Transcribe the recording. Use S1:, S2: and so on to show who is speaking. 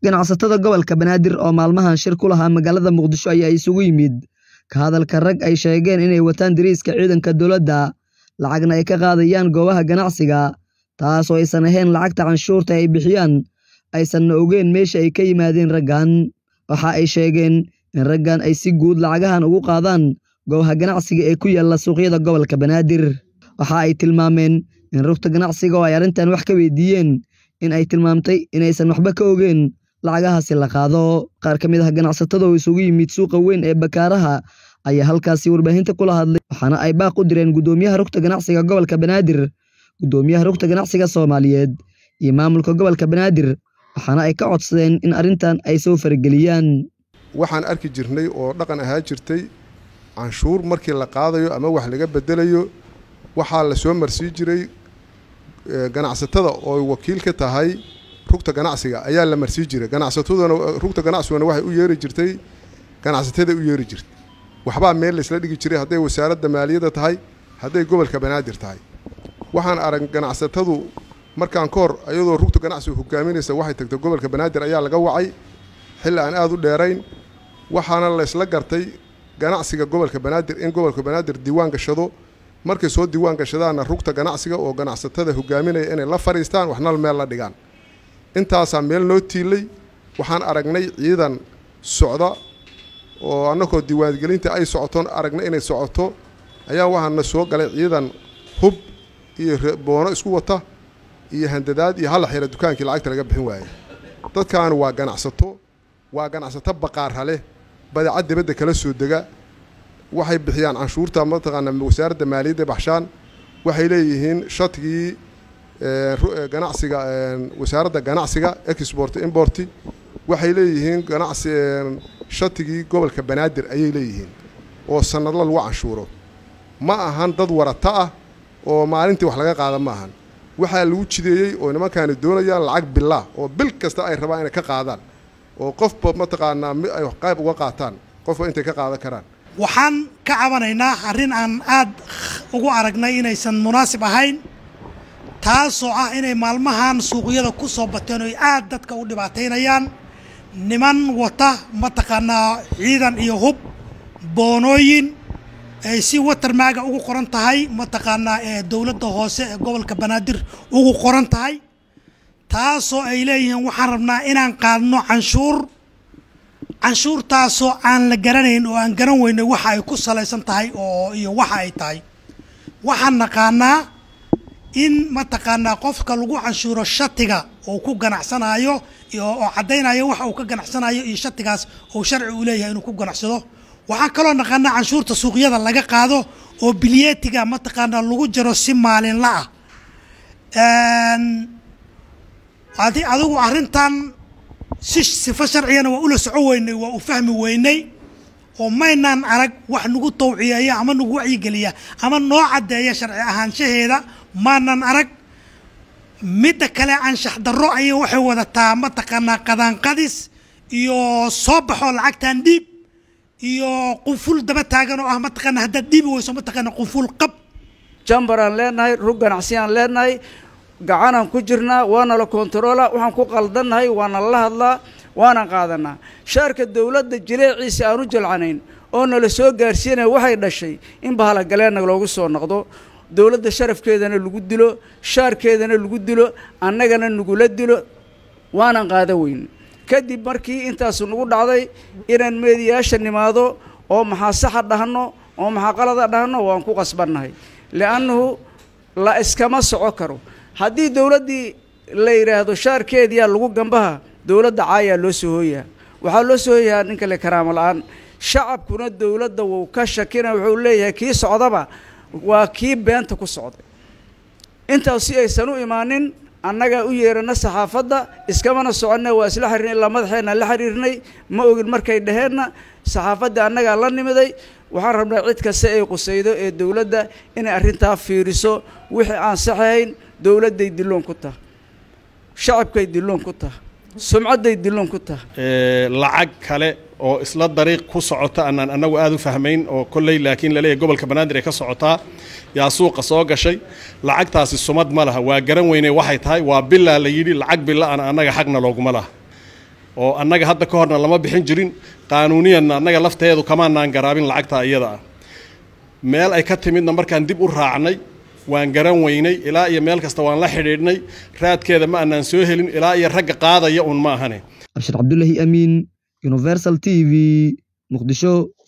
S1: ganacsatada gobolka banaadir oo maalmahan shir ku lahaa magaalada muqdisho ayaa isugu yimid ka hadalka rag ay sheegeen inay wataan dariiska ciidanka dowladda lacagna ay ka qaadayaan goobaha ganacsiga taasoo aysan ahayn lacagta canshuurta ay bixiyaan aysanna ogeen meesha ay ka yimaadeen raggan waxa ay sheegeen in raggan ay si guud lacagahan ugu qaadaan goobaha ganacsiga ee ku yaalla suuqyada gobolka banaadir waxa ay tilmaameen in rugta ganacsiga oo ay arrintan wax ka weydiiyeen in ay tilmaamtay inaysan waxba ka ogeen lacagahaasi la qaado qaar ka mid ah ganacsatada oo isugu yimid suuqa weyn ee bakaaraha ayaa halkaasi warbaahinta kula hadlay waxaana ay baaq u direen gudoomiyaha rugta ganacsiga gobolka banaadir gudoomiyaha rugta ganacsiga soomaaliyeed iyo maamulka gobolka banaadir waxaana ay ka codsadeen in arrintan ay soo farageliyaan
S2: waxaan arki jirnay oo dhaqan ahaa jirtay canshuur markii la qaadayo ama wax laga bedelayo waxaa la soo marsii jiray eh, ganacsatada oo wakiil ka tahay rugta ganacsiga ayaa la marsii jiray ganacsataduna rugta ganacsiguna waxay u yeeri jirtay ganacsatada u yeeri jirtay waxbaa meel laysla dhigi jiray hadday wasaaradda maaliyadda tahay hadday gobolka banaadir tahay waxaan arag ganacsatadu markaan ka hor iyadoo rugta ganacsiga hogaaminaysa waxay tagtay gobolka banaadir ayaa laga wacay xilli aan aada u dheerayn waxaana laysla gartay ganacsiga gobolka banaadir in gobolka banaadir diiwaan gashado markay soo diiwaan gashadaanna rugta ganacsiga oo ganacsatada hogaaminaya inay la fadhiistaan waxna meel la dhigaan intaasaa meel noo tiilay waxaan aragnay ciidan socda oo annagoo diiwaangelinta ay socotoon aragna inay socoto ayaa waxaana soo galay ciidan hub iyo boono isku wata iyo handadaad iyo halla xira dukaankii lacagta laga bixin waayay dadkan waa ganacsato waa ganacsato baqaara leh badeecad dibadda kala soo dega waxay bixiyaan canshuurta mataqaana wasaaradda maaliyadda baxshaan waxay leeyihiin shatigii Eh, eh, ganacsiga eh, wasaaradda ganacsiga export import waxay leeyihiin ganacsi shatigii gobolka banaadir ayay leeyihiin oo sanadla lagu canshuuro ma ahan dad warata ah oo maalintii wax laga qaada ma ahan waxaa lagu jideeyey oo nimankaani doonayaan lacag bilaa oo bil kasta ay rabaan inay ka qaadaan oo qofba mataqaanaa mid ay qayb uga qaataan qofba intay ka qaadan karaan
S3: waxaan ka cabanaynaa arrin aan aada ugu aragnay inaysan munaasib ahayn taasoo ah inay maalmahan suuqyada ku soo bateen ay aad dadka u dhibaataynayaan niman wata mataqaanaa ciidan iyo hub boonooyin ay si watermaaga ugu qoran tahay mataqaanaa ee eh, dowladda hoose ee gobolka banaadir ugu qoran tahay taasoo ay leeyihiin waxaan rabnaa inaan qaadno canshuur canshuurtaasoo aan la garanayn oo aan garan weynay waxa ay ku salaysan tahay oo iyo waxa ay tahay waxaan naqaanaa in mataqaanaa qofka lagu canshuuro shatiga uu ku ganacsanaayo oo caddaynayo waxa uu ka ganacsanayo iyo shatigaas uu sharci u leeyahay inuu ku ganacsado waxaan kaloo naqaanaa canshuurta suuqyada laga qaado oo bilyeetiga mataqaanaa lagu jaro si maalinla ah adigu arrintan si sifo sharcigana waa ula soco weynay waa u fahmi weynay oo maynaan arag wax nagu tawciyeeya ama nagu wacyigeliya ama noo caddeeya sharci ahaanshaheeda maanan arag midda kale anshax darro ayay waxay wadataa mataqaanaa qadaanqadis iyo soo baxoo lacagtan dhiib iyo quful daba
S4: taagan oo ah mataqaana haddaad dhiibi weyso mataqaana quful qab jambaraan aan leenahay rug ganacsi aan leenahay gacanaan ku jirnaa waana la kontaroolaa waxaan ku qaldannahay waana la hadlaa waanan qaadanaa shaarka dowladda aan u jalcanayn oo nala soo gaarsiinaya waxay dhashay in bahalagaleena loogu soo noqdo dowladda sharafkeedana lagu dilo shaarkeedana lagu dilo annagana nagula dilo waanan qaada weyn kadib markii intaasu nagu dhacday inaan meediyaasha nimaado oo maxaa saxa dhahno oo maxaa qalada dhahno waan ku qasbannahay li'annahu la iskama soco karo haddii dowladdii la yidhaahdo shaarkeediyaa lagu gambaha dowladda caayaa loo soo hooyaa waxaa loo soo hooyahaa nin kale karaamo aan shacabkuna dowladda wuu ka shakina wuxuu leeyahay kii socdaba waa kii beenta ku socday intaas si aysan u imaanin annagaa u yeerana saxaafadda iskamana soconna waa isla xiriirnay ilaa madaxeenna la xiriirnay ma ogin markay dhaheenna saxaafadda annagaa la nimiday waxaan rabnaa cid kasta ay qusaydo ee dowladda inay arrintaa fiiriso wixii aan saxahayn dowladday dilloon ku taha shacabkay dilloon ku taha sumcadday diloon
S2: ku tahay lacag kale oo isla dariiq ku socota anaan annagu aada u fahmayn oo kolley laakiin laleeyahy gobolka banaadir ee ka socotaa yaa suuqa soo gashay lacagtaasi sumad ma laha waa garan weyne waxay tahay waa bilaa la yidhi lacag bila'ana annaga xagna looguma laha oo annaga hadda ka horna lama bixin jirin qaanuuniyanna annaga lafteedu kamaanaan garaabin lacagtaa iyada ah meel ay ka timidna markaan dib u raacnay waan garan weynay ilaa iyo meel kasta waan la xidhiidhnay raadkeeda ma annaan soo helin ilaa iyo ragga qaadaya uun ma ahane
S1: abshir cabdulaahi amiin universal t v muqdisho